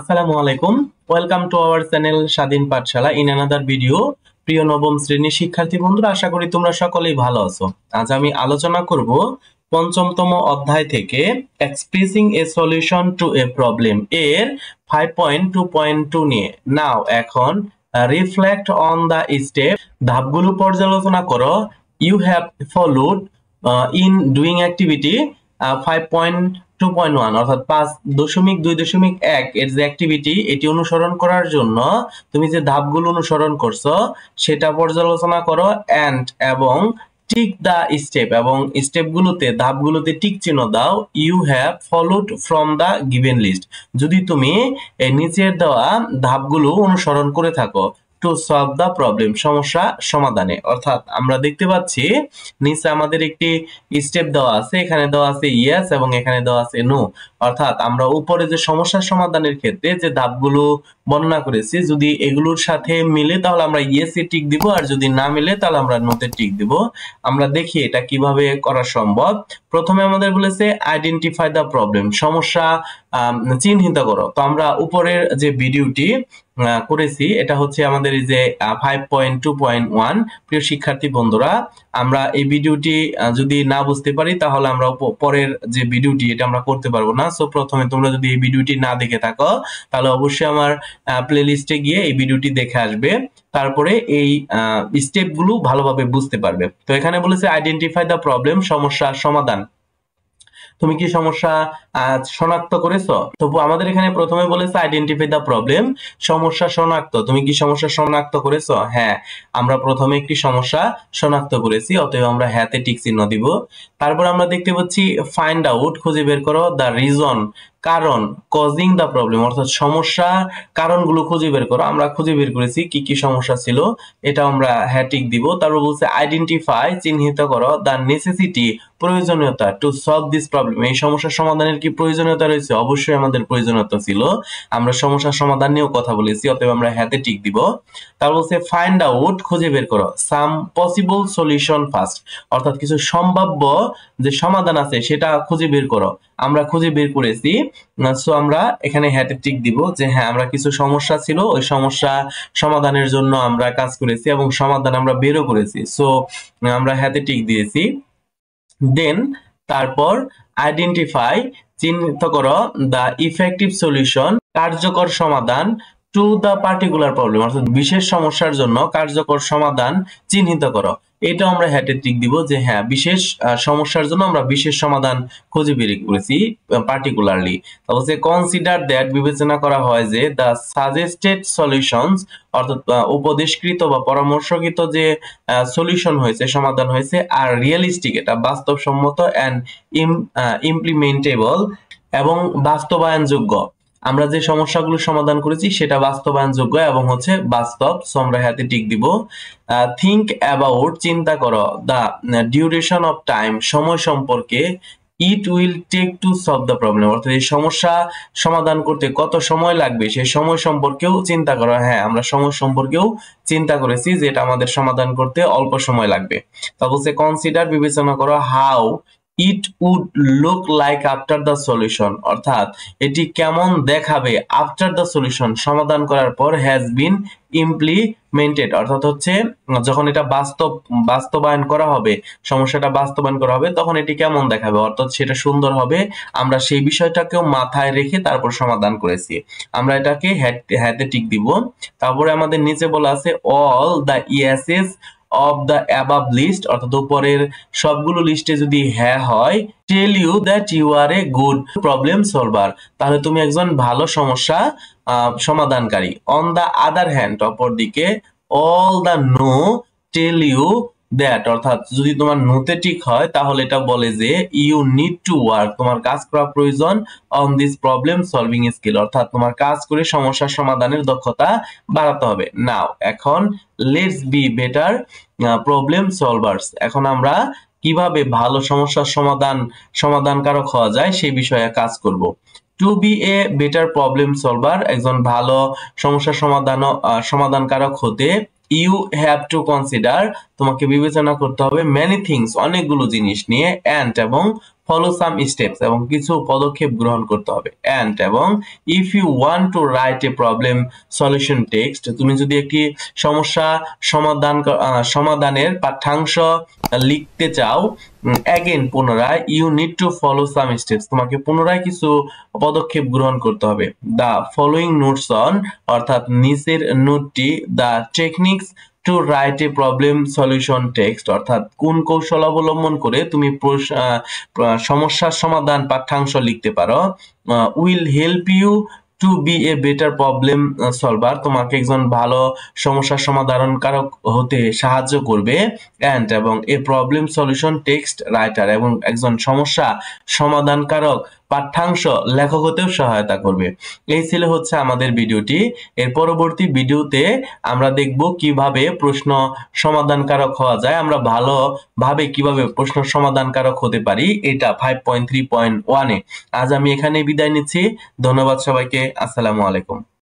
আসসালামু আলাইকুম welcome to our channel স্বাধীন পাঠশালা ইন অ্যানাদার ভিডিও প্রিয় নবম শ্রেণীর শিক্ষার্থী বন্ধুরা আশা করি তোমরা সকলেই ভালো আছো আজ আমি আলোচনা করব পঞ্চমতম অধ্যায় থেকে expressing a solution to a problem এর 5.2.2 নিয়ে নাও এখন রিফ্লেক্ট অন দা স্টেপ ধাপগুলো পর্যালোচনা করো you have followed in doing activity point two point one অর্থাৎ পাঁচ দশমিক দুই দশমিক এক এর যে অ্যাক্টিভিটি এটি অনুসরণ করার জন্য তুমি যে ধাপগুলো অনুসরণ করছো সেটা পর্যালোচনা করো অ্যান্ড এবং টিক দা স্টেপ এবং স্টেপগুলোতে ধাপগুলোতে টিক চিহ্ন দাও you have followed from the given list যদি তুমি নিচের দেওয়া ধাপগুলো অনুসরণ করে থাকো টু সলভ দ্য প্রবলেম সমস্যা সমাধানে অর্থাৎ আমরা দেখতে পাচ্ছি নিচে আমাদের একটি স্টেপ দেওয়া আছে এখানে দেওয়া আছে ইয়েস এবং এখানে দেওয়া আছে নো অর্থাৎ আমরা উপরে যে সমস্যা সমাধানের ক্ষেত্রে যে ধাপগুলো বর্ণনা করেছি যদি এগুলোর সাথে মিলে তাহলে আমরা ইয়েস এ টিক দিব আর যদি না মিলে তাহলে আমরা নোতে টিক দিব আমরা দেখি এটা কিভাবে করা সম্ভব প্রথমে আমাদের বলেছে আইডেন্টিফাই দ্য প্রবলেম সমস্যা চীন চিন্তা করো তো আমরা উপরের যে ভিডিওটি করেছি এটা হচ্ছে আমাদের যে five point two point one প্রিয় শিক্ষার্থী বন্ধুরা আমরা এই ভিডিওটি যদি না বুঝতে পারি তাহলে আমরা পরের যে ভিডিওটি এটা আমরা করতে পারবো না সো প্রথমে তোমরা যদি এই ভিডিওটি না দেখে থাকো তাহলে অবশ্যই আমার প্লেলিস্টে গিয়ে এই ভিডিওটি দেখে আসবে তারপরে এই স্টেপগুলো ভালোভাবে বুঝতে পারবে তো এখানে বলেছে আইডেন্টিফাই দ্য প্রবলেম সমস্যার সমাধান তুমি কি সমস্যা শনাক্ত করেছো তবু আমাদের এখানে প্রথমে বলেছে আইডেন্টিফাই দ্য প্রবলেম সমস্যা শনাক্ত তুমি কি সমস্যা শনাক্ত করেছো হ্যাঁ আমরা প্রথমে একটি সমস্যা শনাক্ত করেছি অতএব আমরা হ্যাঁতে টিক চিহ্ন দিব তারপর আমরা দেখতে পাচ্ছি ফাইন্ড আউট খুঁজে বের করো দ্য রিজন কারণ কজিং দ্য প্রবলেম অর্থাৎ সমস্যা কারণগুলো খুঁজে বের করো আমরা খুঁজে বের করেছি কি কি সমস্যা ছিল এটা আমরা হ্যাটিক দিব তারপর বলছে আইডেন্টিফাই চিহ্নিত করো দ্য নেসেসিটি প্রয়োজনীয়তা টু সলভ দিস প্রবলেম এই সমস্যার সমাধানের কি প্রয়োজনীয়তা রয়েছে অবশ্যই আমাদের প্রয়োজনীয়তা ছিল আমরা সমস্যার সমাধান নিয়েও কথা বলেছি অতএব আমরা হ্যাতে টিক দিব তারপর বলছে ফাইন্ড আউট খুঁজে বের করো সাম পসিবল সলিউশন ফার্স্ট অর্থাৎ কিছু সম্ভাব্য যে সমাধান আছে সেটা খুঁজে বের করো আমরা খুঁজে বের করেছি সো আমরা এখানে হ্যাটে টিক দিব যে হ্যাঁ আমরা কিছু সমস্যা ছিল ওই সমস্যা সমাধানের জন্য আমরা কাজ করেছি এবং সমাধান আমরা বেরো করেছি সো আমরা হ্যাটে টিক দিয়েছি দেন তারপর আইডেন্টিফাই চিহ্নিত করো দ্য ইফেক্টিভ সলিউশন কার্যকর সমাধান টু দ্য পার্টিকুলার প্রবলেম অর্থাৎ বিশেষ সমস্যার জন্য কার্যকর সমাধান চিহ্নিত করো এটা আমরা হ্যাটের টিক দিব যে হ্যাঁ বিশেষ সমস্যার জন্য আমরা বিশেষ সমাধান খুঁজে বের করেছি পার্টিকুলারলি তারপর যে কনসিডার দ্যাট বিবেচনা করা হয় যে দ্য সাজেস্টেড সলিউশনস অর্থাৎ উপদেশকৃত বা পরামর্শকৃত যে সলিউশন হয়েছে সমাধান হয়েছে আর রিয়েলিস্টিক এটা বাস্তবসম্মত অ্যান্ড ইমপ্লিমেন্টেবল এবং বাস্তবায়নযোগ্য আমরা যে সমস্যাগুলো সমাধান করেছি সেটা বাস্তবায়নযোগ্য এবং হচ্ছে বাস্তব সমরা হাতে টিক দিব থিঙ্ক অ্যাবাউট চিন্তা করো দা ডিউরেশন অফ টাইম সময় সম্পর্কে it will take to solve the problem অর্থাৎ এই সমস্যা সমাধান করতে কত সময় লাগবে সেই সময় সম্পর্কেও চিন্তা করা হ্যাঁ আমরা সময় সম্পর্কেও চিন্তা করেছি যেটা আমাদের সমাধান করতে অল্প সময় লাগবে তা কনসিডার বিবেচনা করো how it would look like after the solution অর্থাৎ এটি কেমন দেখাবে আফটার দ্য সলিউশন সমাধান করার পর হ্যাজ বিন ইমপ্লিমেন্টেড অর্থাৎ হচ্ছে যখন এটা বাস্তব বাস্তবায়ন করা হবে সমস্যাটা বাস্তবায়ন করা হবে তখন এটি কেমন দেখাবে অর্থাৎ সেটা সুন্দর হবে আমরা সেই বিষয়টাকেও মাথায় রেখে তারপর সমাধান করেছি আমরা এটাকে হ্যাতে টিক দিব তারপরে আমাদের নিচে বলা আছে all the yeses of the above list অর্থাৎ উপরের সবগুলো লিস্টে যদি হ্যাঁ হয় tell you that you are a good problem solver তাহলে তুমি একজন ভালো সমস্যা সমাধানকারী অন দ্য আদার হ্যান্ড অপর দিকে all the no tell you that অর্থাৎ যদি তোমার নোতে ঠিক হয় তাহলে এটা বলে যে ইউ নিড টু ওয়ার্ক তোমার কাজ করা প্রয়োজন on this problem solving skill অর্থাৎ তোমার কাজ করে সমস্যা সমাধানের দক্ষতা বাড়াতে হবে নাও এখন let's be better problem solvers এখন আমরা কিভাবে ভালো সমস্যার সমাধান সমাধানকারক হওয়া যায় সেই বিষয়ে কাজ করব to be a better problem solver একজন ভালো সমস্যা সমাধান সমাধানকারক হতে ইউ হ্যাভ টু কনসিডার তোমাকে বিবেচনা করতে হবে মেনি থিংস অনেকগুলো জিনিস নিয়ে অ্যান্ড এবং ফলো সাম স্টেপস এবং কিছু পদক্ষেপ গ্রহণ করতে হবে অ্যান্ড এবং if you want to write a problem solution text তুমি যদি একটি সমস্যা সমাধান সমাধানের পাঠ্যাংশ লিখতে চাও অ্যাগেন পুনরায় you need to follow some steps তোমাকে পুনরায় কিছু পদক্ষেপ গ্রহণ করতে হবে দ্য ফলোয়িং নোটস অন অর্থাৎ নিচের নোটটি the techniques to write a problem solution text অর্থাৎ কোন কৌশল অবলম্বন করে তুমি সমস্যার সমাধান পাঠ্যাংশ লিখতে পারো will help you to be a better problem solver তোমাকে একজন ভালো সমস্যার সমাধানকারক হতে সাহায্য করবে অ্যান্ড এবং a problem solution text writer এবং একজন সমস্যা সমাধানকারক পাঠ্যাংশ লেখক হতেও সহায়তা করবে এই ছিল হচ্ছে আমাদের ভিডিওটি এর পরবর্তী ভিডিওতে আমরা দেখব কিভাবে প্রশ্ন সমাধানকারক হওয়া যায় আমরা ভালোভাবে কিভাবে প্রশ্ন সমাধানকারক হতে পারি এটা ফাইভ পয়েন্ট থ্রি পয়েন্ট ওয়ানে আজ আমি এখানে বিদায় নিচ্ছি ধন্যবাদ সবাইকে আসসালামু আলাইকুম